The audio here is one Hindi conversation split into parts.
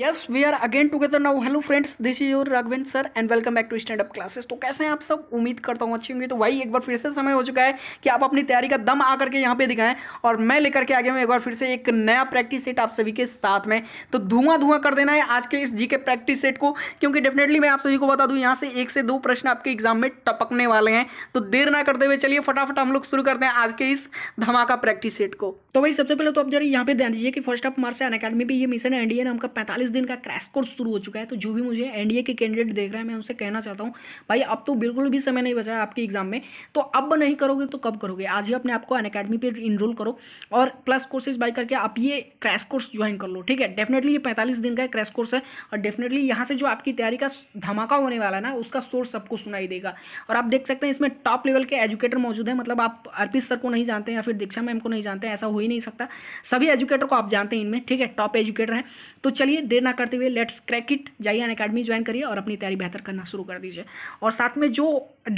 yes we are again together now hello friends this is your Raghavendra sir and welcome back to stand up classes तो कैसे हैं आप सब उम्मीद करता हूँ अच्छी होंगे तो वही एक बार फिर से समय हो चुका है कि आप अपनी तैयारी का दम आकर के यहाँ पे दिखाएं और मैं लेकर के आ गया हूँ एक बार फिर से एक नया प्रैक्टिस सेट आप सभी के साथ में तो धुआं धुआं कर देना है आज के इस जी के प्रैक्टिस सेट को क्योंकि डेफिनेटली मैं आप सभी को बता दूँ यहाँ से एक से दो प्रश्न आपके एग्जाम में टपकने वाले हैं तो देर ना करते हुए चलिए फटाफट हम लोग शुरू करते हैं आज के इस धमाका प्रैक्टिस सेट को तो भाई सबसे पहले तो आप जरा यहाँ पे ध्यान दीजिए कि फर्स्ट ऑफ मार्स एन अकेडमी पर ये मिशन है एनडीए नाम का पैंतालीस चालीस दिन का क्रैश कोर्स शुरू हो चुका है तो जो भी मुझे एनडीए के कैंडिडेट देख रहे हैं मैं उनसे कहना चाहता हूँ भाई अब तो बिल्कुल भी समय नहीं बचा है आपके एग्जाम में तो अब नहीं करोगे तो कब करोगे आज ही अपने आपको अन अकेडमी पर इनरोल करो और प्लस कोर्सेज बाई करके आप ये क्रैश कोर्स ज्वाइन कर लो ठीक है डेफिनेटली ये पैंतालीस दिन का क्रैश कोर्स है और डेफिनेटली यहाँ से जो आपकी तैयारी का धमाका होने वाला है ना उसका सोर्स सबको सुनाई देगा और आप देख सकते हैं इसमें टॉप लेवल के एजुकेटर मौजूद हैं मतलब आप अर्पित सर को नहीं जानते हैं या फिर दीक्षा मैम को नहीं जानते हैं ऐसा हो ही नहीं सकता सभी एजुकेटर को आप जानते हैं इनमें ठीक है टॉप एजुकेटर हैं तो चलिए देर ना करते हुए लेट्स क्रैक इट जाइए अन अकेडमी ज्वाइन करिए और अपनी तैयारी बेहतर करना शुरू कर दीजिए और साथ में जो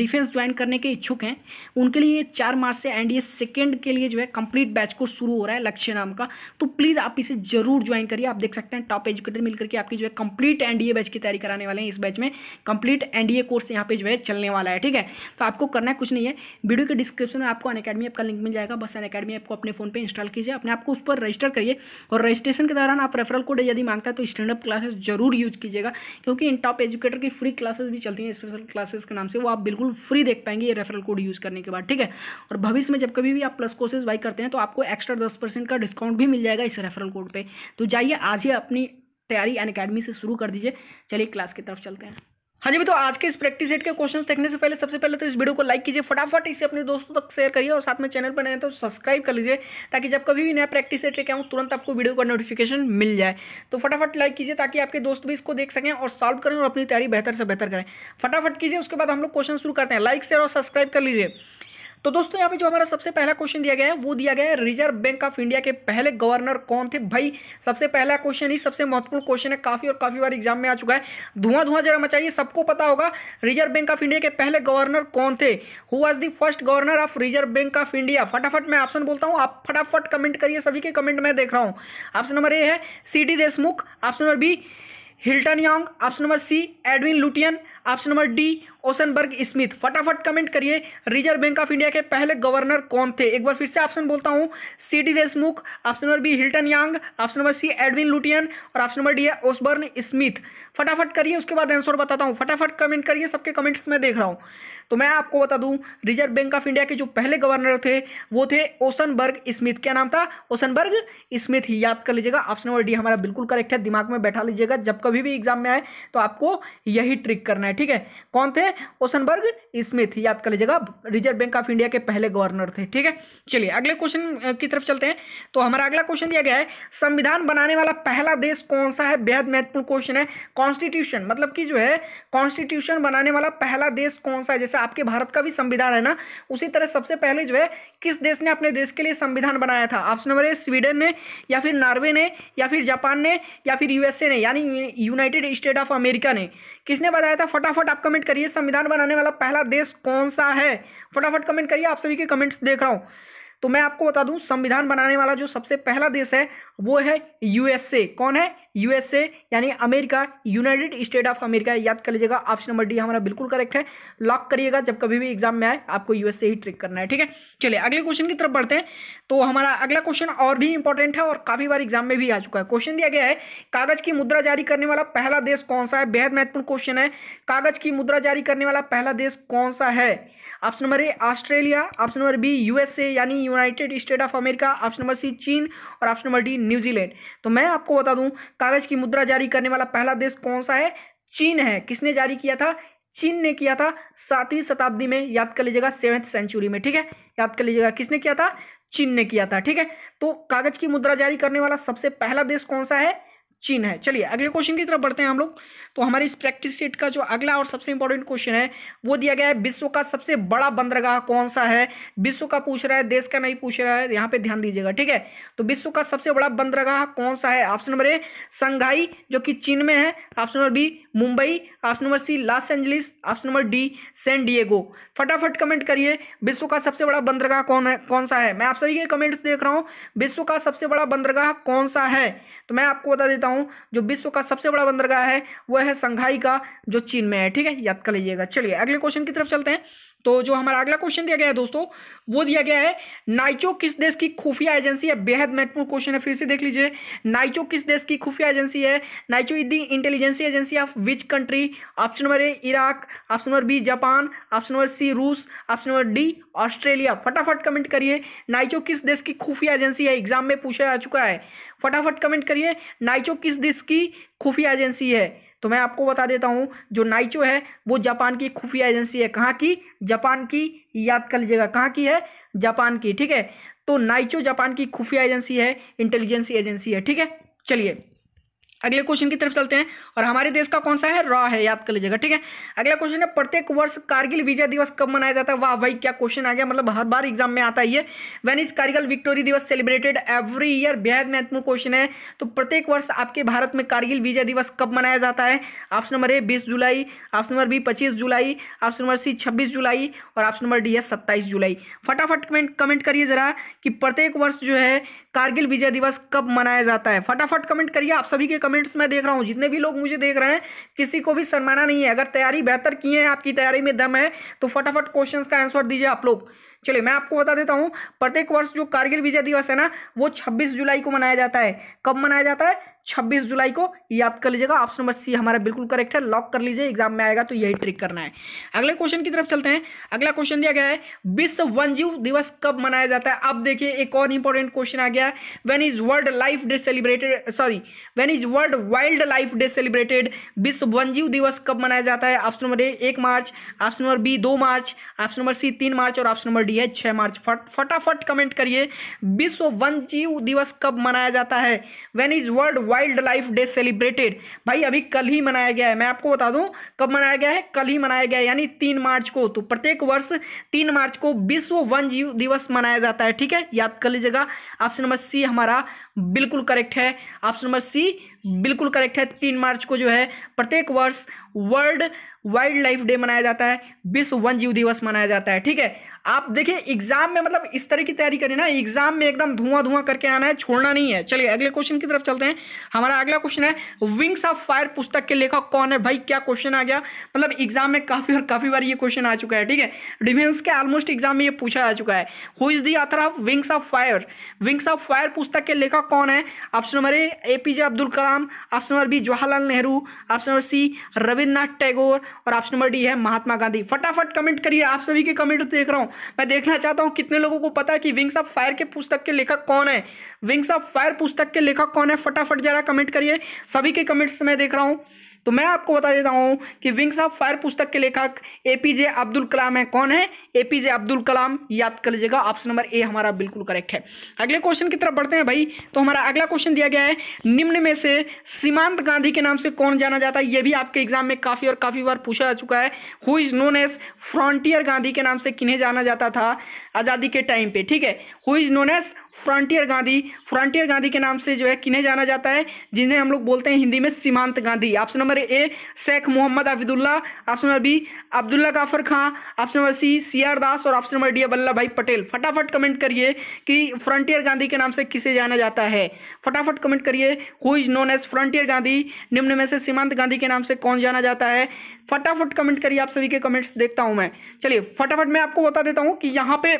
डिफेंस ज्वाइन करने के इच्छुक हैं उनके लिए चार मार्च से एनडीए सेकेंड के लिए जो है कंप्लीट बैच को शुरू हो रहा है लक्ष्य नाम का तो प्लीज़ आप इसे जरूर ज्वाइन करिए आप देख सकते हैं टॉप एजुकेटर मिल करके आपकी जो है कंप्लीट एनडीए बैच की तैयारी कराने वाले हैं इस बैच में कंप्लीट एनडीए कोर्स यहाँ पे जो है चलने वाला है ठीक है तो आपको करना है कुछ नहीं है वीडियो के डिस्क्रिप्शन में आपको अन अकेडमी आपका लिंक मिल जाएगा बस अन अकेडमी आपको अपने फोन पर इंस्टॉल कीजिए अपने आपको उस पर रजिस्टर करिए और रजिस्ट्रेशन के दौरान आप रेफरल कोड यदि मांगता है तो स्टैंड अप क्लासेस जरूर यूज कीजिएगा क्योंकि इन टॉप एजुकेटर की फ्री क्लासेस भी चलती हैं स्पेशल क्लासेस के नाम से वो आप बिल्कुल फ्री देख पाएंगे ये रेफरल कोड यूज करने के बाद ठीक है और भविष्य में जब कभी भी आप प्लस कोर्सेज बाई करते हैं तो आपको एक्स्ट्रा दस परसेंट का डिस्काउंट भी मिल जाएगा इस रेफरल कोड पर तो जाइए आज ही अपनी तैयारी अन से शुरू कर दीजिए चलिए क्लास की तरफ चलते हैं हाँ जी तो आज के इस प्रैक्टिस सेट के क्वेश्चन देखने से पहले सबसे पहले तो इस वीडियो को लाइक कीजिए फटाफट इसे अपने दोस्तों तक शेयर करिए और साथ में चैनल पर नए तो सब्सक्राइब कर लीजिए ताकि जब कभी भी नया प्रैक्टिस सेट लेके आऊँ तुरंत आपको वीडियो का नोटिफिकेशन मिल जाए तो फटाफट लाइक कीजिए ताकि आपके दोस्त भी इसको देख सकें और सॉल्व करें और अपनी तैयारी बेहतर से बेहतर करें फटाफट कीजिए उसके बाद हम लोग क्वेश्चन शुरू करते हैं लाइक शेयर और सब्सक्राइब कर लीजिए तो दोस्तों यहाँ पे जो हमारा सबसे पहला क्वेश्चन दिया गया है वो दिया गया है रिजर्व बैंक ऑफ इंडिया के पहले गवर्नर कौन थे भाई सबसे पहला क्वेश्चन ही सबसे महत्वपूर्ण क्वेश्चन है काफी और काफी बार एग्जाम में आ चुका है धुआं धुआं जरा मचाइए सबको पता होगा रिजर्व बैंक ऑफ इंडिया के पहले गवर्नर कौन थे who was the first governor of Reserve Bank of India फटाफट मैं ऑप्शन बोलता हूँ आप फटाफट कमेंट करिए सभी के कमेंट मैं देख रहा हूँ ऑप्शन नंबर ए है C D Deshmukh option number B Hilton Young option number C Edwin Lutyens option number D Osborne Smith फटाफट कमेंट करिए रिजर्व बैंक ऑफ इंडिया के पहले गवर्नर कौन थे एक बार फिर से ऑप्शन बोलता हूँ C D Deshmukh option number B Hilton Young option number C Edwin Lutyens और ऑप्शन नंबर डी है ओसबर्न स्मिथ फटाफट करिए उसके बाद आंसर बताता हूँ फटाफट कमेंट करिए सबके कमेंट्स में देख रहा हूँ तो मैं आपको बता दूं रिजर्व बैंक ऑफ इंडिया के जो पहले गवर्नर थे वो थे ओसनबर्ग स्मिथ क्या नाम था ओसनबर्ग स्मिथ याद कर लीजिएगा ऑप्शन नंबर डी हमारा बिल्कुल करेक्ट है दिमाग में बैठा लीजिएगा जब कभी भी एग्जाम में आए तो आपको यही ट्रिक करना है ठीक है कौन थे ओसनबर्ग स्मिथ याद कर लीजिएगा रिजर्व बैंक ऑफ इंडिया के पहले गवर्नर थे ठीक है चलिए अगले क्वेश्चन की तरफ चलते हैं तो हमारा अगला क्वेश्चन दिया गया है संविधान बनाने वाला पहला देश कौन सा है बेहद महत्वपूर्ण क्वेश्चन है कॉन्स्टिट्यूशन मतलब कि जो है कॉन्स्टिट्यूशन बनाने वाला पहला देश कौन सा है जैसे जैसे आपके भारत का भी संविधान है ना उसी तरह सबसे पहले जो है किस देश ने अपने देश के लिए संविधान बनाया था ऑप्शन नंबर ए स्वीडन ने या फिर नॉर्वे ने या फिर जापान ने या फिर यूएसए ने यानी यूनाइटेड स्टेट ऑफ अमेरिका ने किसने बताया था फटाफट आप कमेंट करिए संविधान बनाने वाला पहला देश कौन सा है फटाफट कमेंट करिए आप सभी के कमेंट्स देख रहा हूँ तो मैं आपको बता दूं संविधान बनाने वाला जो सबसे पहला देश है वो है यूएसए कौन है यूएसए यानी America United state of America याद कर लीजिएगा ऑप्शन नंबर डी हमारा बिल्कुल करेक्ट है लॉक करिएगा जब कभी भी एग्जाम में आए आपको यूएसए ही ट्रिक करना है ठीक है चलिए अगले क्वेश्चन की तरफ बढ़ते हैं तो हमारा अगला क्वेश्चन और भी इंपॉर्टेंट है और काफी बार एग्जाम में भी आ चुका है क्वेश्चन दिया गया है कागज की मुद्रा जारी करने वाला पहला देश कौन सा है बेहद महत्वपूर्ण क्वेश्चन है कागज की मुद्रा जारी करने वाला पहला देश कौन सा है option number A Australia option number B USA यानी united state of America option number C चीन और ऑप्शन नंबर डी न्यूजीलैंड तो मैं आपको बता दूं कागज की मुद्रा जारी करने वाला पहला देश कौन सा है चीन है किसने जारी किया था चीन ने किया था सातवीं शताब्दी में याद कर लीजिएगा सेवेंथ सेंचुरी में ठीक है याद कर लीजिएगा किसने किया था चीन ने किया था ठीक है तो कागज की मुद्रा जारी करने वाला सबसे पहला देश कौन सा है चिन्ह है चलिए अगले क्वेश्चन की तरफ बढ़ते हैं हम लोग तो हमारे इस प्रैक्टिस सेट का जो अगला और सबसे इंपॉर्टेंट क्वेश्चन है वो दिया गया है विश्व का सबसे बड़ा बंदरगाह कौन सा है विश्व का पूछ रहा है देश का नहीं पूछ रहा है यहाँ पे ध्यान दीजिएगा ठीक है तो विश्व का सबसे बड़ा बंदरगाह कौन सा है ऑप्शन नंबर ए संघाई जो कि चीन में है option number B Mumbai option number C Los Angeles option number D San Diego फटाफट कमेंट करिए विश्व का सबसे बड़ा बंदरगाह कौन है कौन सा है मैं आप सभी के कमेंट्स देख रहा हूँ विश्व का सबसे बड़ा बंदरगाह कौन सा है तो मैं आपको बता देता हूँ जो विश्व का सबसे बड़ा बंदरगाह है वह है संघाई का जो चीन में है ठीक है याद कर लीजिएगा चलिए अगले क्वेश्चन की तरफ चलते हैं तो जो हमारा अगला क्वेश्चन दिया गया है दोस्तों वो दिया गया है नाइचो किस देश की खुफिया एजेंसी है बेहद महत्वपूर्ण क्वेश्चन है फिर से देख लीजिए नाइचो किस देश की खुफिया एजेंसी है नाइचो is the intelligence agency of which country option number A Iraq option number B Japan option number C रूस ऑप्शन नंबर डी ऑस्ट्रेलिया फटाफट कमेंट करिए नाइचो किस देश की खुफिया एजेंसी है एग्जाम में पूछा जा चुका है फटाफट कमेंट करिए नाइचो किस देश की खुफिया एजेंसी है तो मैं आपको बता देता हूँ जो नाइचो है वो जापान की खुफिया एजेंसी है कहाँ की जापान की याद कर लीजिएगा कहाँ की है जापान की ठीक है तो नाइचो जापान की खुफिया एजेंसी है इंटेलिजेंसी एजेंसी है ठीक है चलिए अगले क्वेश्चन की तरफ चलते हैं और हमारे देश का कौन सा है रॉ है याद कर लीजिएगा ठीक है अगला क्वेश्चन है प्रत्येक वर्ष कारगिल विजय दिवस कब मनाया जाता है वाह भाई क्या क्वेश्चन आ गया मतलब हर बार एग्जाम में आता है वेन इज कारगिल विक्टोरी दिवस सेलिब्रेटेड एवरी ईयर बेहद महत्वपूर्ण क्वेश्चन है तो प्रत्येक वर्ष आपके भारत में कारगिल विजय दिवस कब मनाया जाता है ऑप्शन नंबर ए बीस जुलाई ऑप्शन नंबर बी पच्चीस जुलाई ऑप्शन नंबर सी छब्बीस जुलाई और ऑप्शन नंबर डी है सत्ताईस जुलाई फटाफट कमेंट करिए जरा कि प्रत्येक वर्ष जो है कारगिल विजय दिवस कब मनाया जाता है फटाफट कमेंट करिए आप सभी के कमेंट्स में देख रहा हूँ जितने भी लोग मुझे देख रहे हैं किसी को भी सरमाना नहीं है अगर तैयारी बेहतर की है आपकी तैयारी में दम है तो फटाफट क्वेश्चन का आंसर दीजिए आप लोग चलिए मैं आपको बता देता हूँ प्रत्येक वर्ष जो कारगिल विजय दिवस है ना वो छब्बीस जुलाई को मनाया जाता है कब मनाया जाता है 26 जुलाई को याद कर लीजिएगा ऑप्शन नंबर सी हमारा बिल्कुल करेक्ट है लॉक कर लीजिए एग्जाम में आएगा तो यही ट्रिक करना है अगले क्वेश्चन की तरफ चलते हैं अगला क्वेश्चन दिया गया है विश्व वन जीव दिवस कब मनाया जाता है अब देखिए एक और इंपॉर्टेंट क्वेश्चन आ गया when is world life day celebrated sorry when is world wild life day celebrated विश्व वन जीव दिवस कब मनाया जाता है ऑप्शन नंबर ए एक मार्च ऑप्शन नंबर बी दो मार्च ऑप्शन नंबर सी तीन मार्च और ऑप्शन नंबर डी है छह मार्च फटाफट कमेंट करिए विश्व वन जीव दिवस कब मनाया जाता है when is world wild life day celebrated भाई अभी कल ही मनाया गया है मैं आपको बता दूं कब मनाया गया है कल ही मनाया गया है यानी तीन मार्च को तो प्रत्येक वर्ष तीन मार्च को विश्व वन जीव दिवस मनाया जाता है ठीक है याद कर लीजिएगा ऑप्शन नंबर सी हमारा बिल्कुल करेक्ट है ऑप्शन नंबर सी बिल्कुल करेक्ट है तीन मार्च को जो है प्रत्येक वर्ष वर्ल्ड वाइल्ड लाइफ डे मनाया जाता है विश्व वन जीव दिवस मनाया जाता है ठीक है आप देखिए एग्जाम में मतलब इस तरह की तैयारी करें ना एग्जाम में एकदम धुआं धुआं करके आना है छोड़ना नहीं है चलिए अगले क्वेश्चन की तरफ चलते हैं हमारा अगला क्वेश्चन है विंग्स ऑफ फायर पुस्तक के लेखक कौन है भाई क्या क्वेश्चन आ गया मतलब एग्जाम में काफी और काफी बार ये क्वेश्चन आ चुका है ठीक है डिफेंस के ऑलमोस्ट एग्जाम में ये पूछा जा चुका है who is the author of Wings of Fire Wings of Fire पुस्तक के लेखक कौन है option number A PJ Abdul Kalam Kalam option number B Jawaharlal Nehru option number C Rabindranath Tagore और ऑप्शन नंबर डी है महात्मा गांधी फटाफट कमेंट करिए आप सभी के कमेंट देख रहा हूँ मैं देखना चाहता हूँ कितने लोगों को पता है कि विंग्स ऑफ फायर के पुस्तक के लेखक कौन है विंग्स ऑफ फायर पुस्तक के लेखक कौन है फटाफट जरा कमेंट करिए सभी के कमेंट्स मैं देख रहा हूँ तो मैं आपको बता देता हूँ कि विंग्स ऑफ फायर पुस्तक के लेखक ए पी जे अब्दुल कलाम है कौन है एपीजे अब्दुल कलाम याद कर लीजिएगा ऑप्शन नंबर ए हमारा बिल्कुल करेक्ट है अगले क्वेश्चन की तरफ बढ़ते हैं भाई तो हमारा अगला क्वेश्चन दिया गया है निम्न में से सीमांत गांधी के नाम से कौन जाना जाता है यह भी आपके एग्जाम में काफ़ी और काफ़ी बार पूछा जा चुका है who is known as Frontier Gandhi के नाम से किन्हें जाना जाता था आज़ादी के टाइम पे ठीक है who is known as Frontier Gandhi Frontier Gandhi के नाम से जो है किन्हें जाना जाता है जिन्हें हम लोग बोलते हैं हिंदी में सीमांत Gandhi option number A Sheikh Mohammad Abdullah option number B Abdullah Ghaffar Khan option number C C R Das और ऑप्शन नंबर डी है वल्लभ भाई पटेल फटाफट कमेंट करिए कि फ्रंटियर गांधी के नाम से किसे जाना जाता है फटाफट कमेंट करिए who is known as Frontier Gandhi निम्न में से सीमांत गांधी के नाम से कौन जाना जाता है फटाफट कमेंट करिए आप सभी के कमेंट्स देखता हूं मैं चलिए फटाफट मैं आपको बता देता हूँ कि यहाँ पे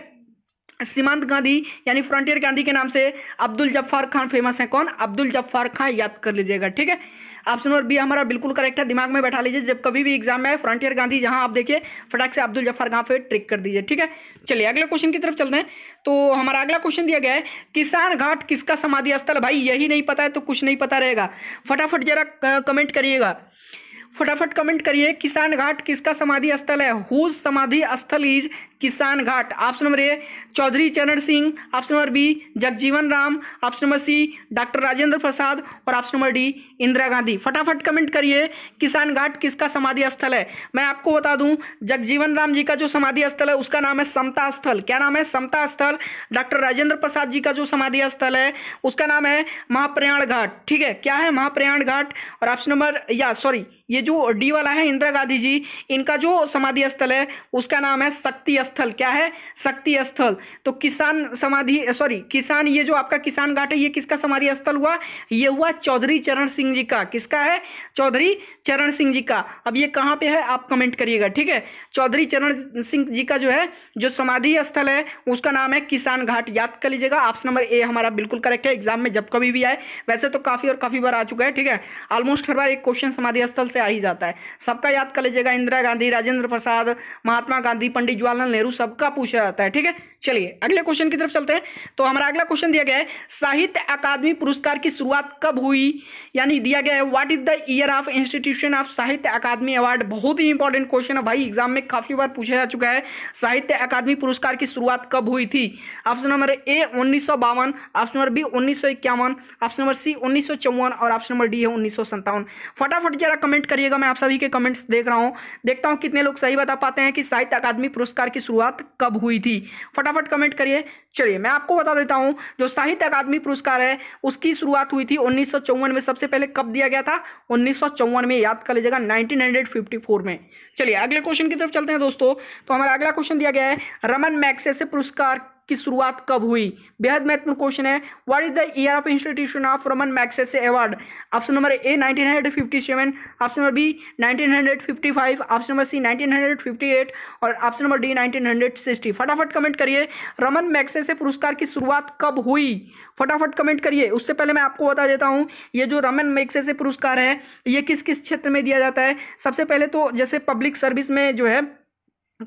सीमांत गांधी यानी फ्रंटियर गांधी के नाम से अब्दुल जफ्फार खान फेमस है कौन अब्दुल जफ्फार खान याद कर लीजिएगा ठीक है ऑप्शन नंबर बी हमारा बिल्कुल करेक्ट है दिमाग में बैठा लीजिए जब कभी भी एग्जाम में आए फ्रंटियर गांधी जहां आप देखिए फटाक से अब्दुल जफर गांव पे ट्रिक कर दीजिए ठीक है चलिए अगले क्वेश्चन की तरफ चलते हैं तो हमारा अगला क्वेश्चन दिया गया है किसान घाट किसका समाधि स्थल भाई यही नहीं पता है तो कुछ नहीं पता रहेगा फटाफट जरा कमेंट करिएगा फटाफट कमेंट करिए किसान घाट किसका समाधि स्थल है हुज समाधि स्थल is Kisan Ghat option number A Chaudhary Charan Singh option number B Jagjivan Ram option number C doctor Rajendra Prasad और option number D Indira Gandhi फटाफट कमेंट करिए किसान घाट किसका समाधि स्थल है मैं आपको बता दूं जगजीवन राम जी का जो समाधि स्थल है उसका नाम है समता स्थल क्या नाम है समता स्थल डॉक्टर राजेंद्र प्रसाद जी का जो समाधि स्थल है उसका नाम है महाप्रयाण घाट ठीक है क्या है महाप्रयाण घाट और ऑप्शन नंबर या सॉरी ये जो डी वाला है इंदिरा गांधी जी इनका जो समाधि स्थल है उसका नाम है शक्ति स्थल स्थल क्या है शक्ति स्थल तो किसान समाधि सॉरी किसान ये जो आपका किसान घाट है ये किसका समाधि स्थल हुआ ये हुआ चौधरी चरण सिंह जी का किसका है चौधरी चरण सिंह जी का अब ये कहाँ पे है आप कमेंट करिएगा ठीक है चौधरी चरण सिंह जी का जो है जो समाधि स्थल है उसका नाम है किसान घाट याद कर लीजिएगा ऑप्शन नंबर ए हमारा बिल्कुल करेक्ट है एग्जाम में जब कभी भी आए वैसे तो काफ़ी और काफ़ी बार आ चुका है ठीक है ऑलमोस्ट हर बार एक क्वेश्चन समाधि स्थल से आ ही जाता है सबका याद कर लीजिएगा इंदिरा गांधी राजेंद्र प्रसाद महात्मा गांधी पंडित जवाहरलाल नेहरू सबका पूछा जाता है ठीक है चलिए अगले क्वेश्चन की तरफ चलते हैं तो हमारा अगला क्वेश्चन दिया गया है साहित्य अकादमी पुरस्कार की शुरुआत कब हुई यानी दिया गया है what is the year of institute distribution of Sahitya Akademi award बहुत ही इंपॉर्टेंट क्वेश्चन है भाई एग्जाम में काफ़ी बार पूछा जा चुका है साहित्य अकादमी पुरस्कार की शुरुआत कब हुई थी ऑप्शन नंबर ए उन्नीस ऑप्शन नंबर बी उन्नीस ऑप्शन नंबर सी उन्नीस और ऑप्शन नंबर डी है उन्नीस फटाफट जरा कमेंट करिएगा मैं आप सभी के कमेंट्स देख रहा हूँ देखता हूँ कितने लोग सही बता पाते हैं कि साहित्य अकादमी पुरस्कार की शुरुआत कब हुई थी फटाफट कमेंट करिए चलिए मैं आपको बता देता हूँ जो साहित्य अकादमी पुरस्कार है उसकी शुरुआत हुई थी उन्नीस में सबसे पहले कब दिया गया था उन्नीस में याद कर लीजिएगा 1954 में चलिए अगले क्वेश्चन की तरफ चलते हैं दोस्तों तो हमारा अगला क्वेश्चन दिया गया है रमन मैक्से पुरस्कार की शुरुआत कब हुई बेहद महत्वपूर्ण क्वेश्चन है what is the year of institution of Ramon Magsaysay award option number A 1957 option number B 1955 option number C 1958 और ऑप्शन नंबर डी 1960 फटाफट कमेंट करिए रमन मैक्सेसे पुरस्कार की शुरुआत कब हुई फटाफट कमेंट करिए उससे पहले मैं आपको बता देता हूँ ये जो रमन मैक्सेसे पुरस्कार है ये किस किस क्षेत्र में दिया जाता है सबसे पहले तो जैसे पब्लिक सर्विस में जो है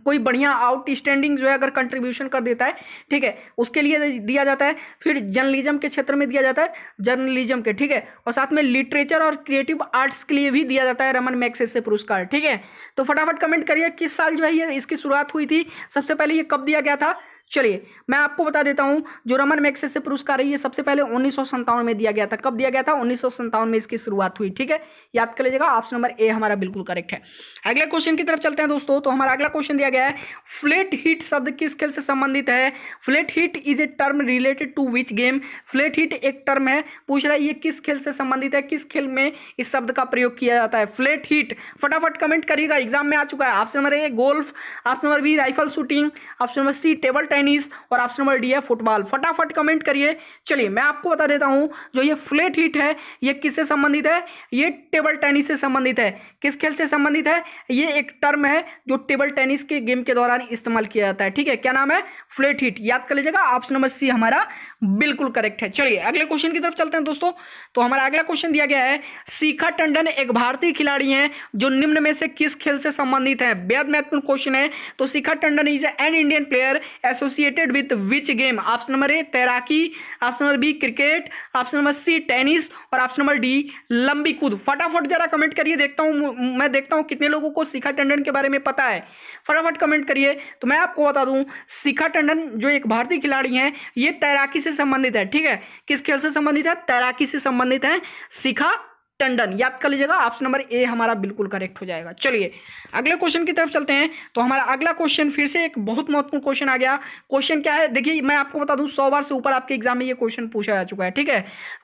कोई बढ़िया आउटस्टैंडिंग जो है अगर कंट्रीब्यूशन कर देता है ठीक है उसके लिए दिया जाता है फिर जर्नलिज्म के क्षेत्र में दिया जाता है जर्नलिज्म के ठीक है और साथ में लिटरेचर और क्रिएटिव आर्ट्स के लिए भी दिया जाता है रमन मैक्सेस से पुरस्कार ठीक है तो फटाफट कमेंट करिए किस साल जो है ये इसकी शुरुआत हुई थी सबसे पहले ये कब दिया गया था चलिए मैं आपको बता देता हूँ जो रमन मैक्सेस पुरस्कार है ये सबसे पहले उन्नीस में दिया गया था कब दिया गया था उन्नीस में इसकी शुरुआत हुई ठीक है याद कर लीजिएगा ऑप्शन नंबर ए हमारा बिल्कुल करेक्ट है अगले क्वेश्चन की तरफ चलते हैं दोस्तों तो हमारा अगला क्वेश्चन दिया गया है फ्लेट हिट शब्द किस खेल से संबंधित है flat hit is a term related to which game flat hit एक टर्म है पूछ रहा है ये किस खेल से संबंधित है किस खेल में इस शब्द का प्रयोग किया जाता है फ्लेट हिट फटाफट कमेंट करिएगा एग्जाम में आ चुका है option number A golf option number B rifle shooting option number C table tennis और ऑप्शन नंबर डी है फुटबॉल फटाफट कमेंट करिए चलिए मैं आपको बता देता हूँ जो ये फ्लेट हीट है ये किससे संबंधित है ये टेबल टेनिस से संबंधित है किस खेल से संबंधित है ये एक टर्म है जो टेबल टेनिस के गेम के दौरान इस्तेमाल किया जाता है ठीक है क्या नाम है फ्लेट हीट याद कर लीजिएगा ऑप्शन नंबर सी हमारा बिल्कुल करेक्ट है चलिए अगले क्वेश्चन की तरफ चलते हैं दोस्तों तो हमारा अगला क्वेश्चन दिया गया है शिखा टंडन एक भारतीय खिलाड़ी हैं जो निम्न में से किस खेल से संबंधित हैं बेहद महत्वपूर्ण क्वेश्चन है तो Shikha Tandon is an Indian player associated with which game option number A तैराकी option number B cricket option number C tennis और ऑप्शन नंबर डी लंबी कूद फटाफट जरा कमेंट करिए देखता हूँ मैं देखता हूँ कितने लोगों को शिखा टंडन के बारे में पता है फटाफट कमेंट करिए तो मैं आपको बता दूँ शिखा टंडन जो एक भारतीय खिलाड़ी हैं ये तैराकी से संबंधित है ठीक है किस खेल से संबंधित है तैराकी से संबंधित है शिखा टंडन याद कर लीजिएगा ऑप्शन नंबर ए हमारा बिल्कुल करेक्ट हो जाएगा चलिए अगले क्वेश्चन की तरफ चलते हैं तो हमारा अगला क्वेश्चन फिर से एक बहुत महत्वपूर्ण क्वेश्चन आ गया क्वेश्चन क्या है देखिए मैं आपको बता दूं सौ बार से ऊपर आपके एग्जाम में ये क्वेश्चन पूछा जा चुका है ठीक है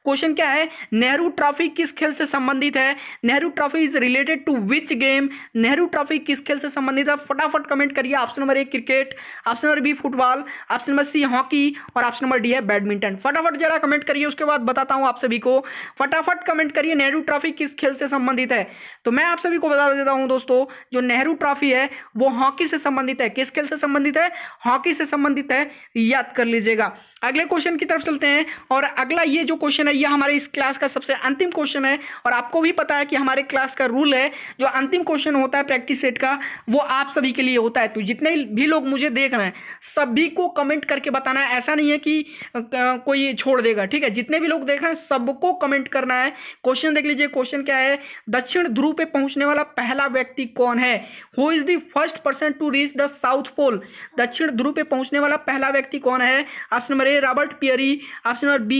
क्वेश्चन क्या है नेहरू ट्रॉफी किस खेल से संबंधित है Nehru trophy is related to which game Nehru trophy किस खेल से संबंधित है फटाफट कमेंट करिए option number A cricket option number B football option number C hockey और ऑप्शन नंबर डी है बैडमिंटन फटाफट जरा कमेंट करिए उसके बाद बताता हूँ आप सभी को फटाफट कमेंट करिए नेहरू ट्रॉफी किस खेल से संबंधित है तो मैं आप सभी को बता देता हूं दोस्तों जो नेहरू ट्रॉफी है वो हॉकी से संबंधित है किस खेल से संबंधित है हॉकी से संबंधित है याद कर लीजिएगा अगले क्वेश्चन की तरफ चलते हैं और अगला ये जो क्वेश्चन है ये हमारे इस क्लास का सबसे अंतिम क्वेश्चन है और आपको भी पता है कि हमारे क्लास का रूल है जो अंतिम क्वेश्चन होता है प्रैक्टिस सेट का वो आप सभी के लिए होता है तो जितने भी लोग मुझे देख रहे हैं सभी को कमेंट करके बताना है ऐसा नहीं है कि कोई छोड़ देगा ठीक है जितने भी लोग देख रहे हैं सबको कमेंट करना है क्वेश्चन देख लीजिए क्वेश्चन क्या है दक्षिण ध्रुव पे पहुंचने वाला पहला व्यक्ति कौन है who is the first person to reach the South Pole दक्षिण ध्रुव पे पहुंचने वाला पहला व्यक्ति कौन है option number A Robert Peary option number B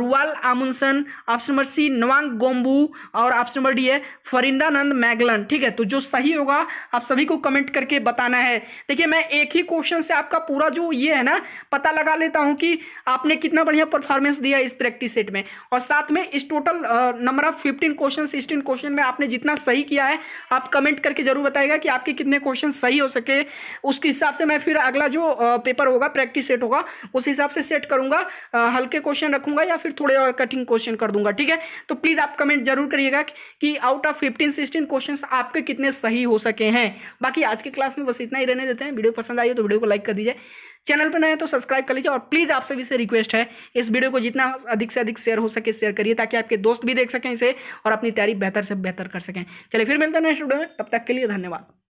Roald Amundsen option number C Nawang Gombu और ऑप्शन नंबर डी है फरिंदानंद मैगलन ठीक है तो जो सही होगा आप सभी को कमेंट करके बताना है देखिए मैं एक ही क्वेश्चन से आपका पूरा जो ये है ना पता लगा लेता हूँ कि आपने कितना बढ़िया परफॉर्मेंस दिया इस प्रैक्टिस सेट में और साथ में इस total number of fifteen question sixteen question में आपने जितना सही किया है आप कमेंट करके जरूर बताएगा कि आपके कितने क्वेश्चन सही हो सके उसके हिसाब से मैं फिर अगला जो पेपर होगा प्रैक्टिस सेट होगा उस हिसाब से सेट करूंगा हल्के क्वेश्चन रखूंगा या फिर थोड़े और कठिन क्वेश्चन कर दूंगा ठीक है तो प्लीज़ आप कमेंट जरूर करिएगा कि out of fifteen sixteen question आपके कितने सही हो सके हैं बाकी आज के क्लास में बस इतना ही रहने देते हैं वीडियो पसंद आई तो वीडियो को लाइक कर दीजिए चैनल पर नए तो सब्सक्राइब कर लीजिए और प्लीज़ आप सभी से रिक्वेस्ट है इस वीडियो को जितना अधिक से अधिक शेयर हो सके शेयर करिए ताकि आपके दोस्त भी देख सकें इसे और अपनी तैयारी बेहतर से बेहतर कर सकें चलिए फिर मिलते हैं नेक्स्ट वीडियो में तब तक के लिए धन्यवाद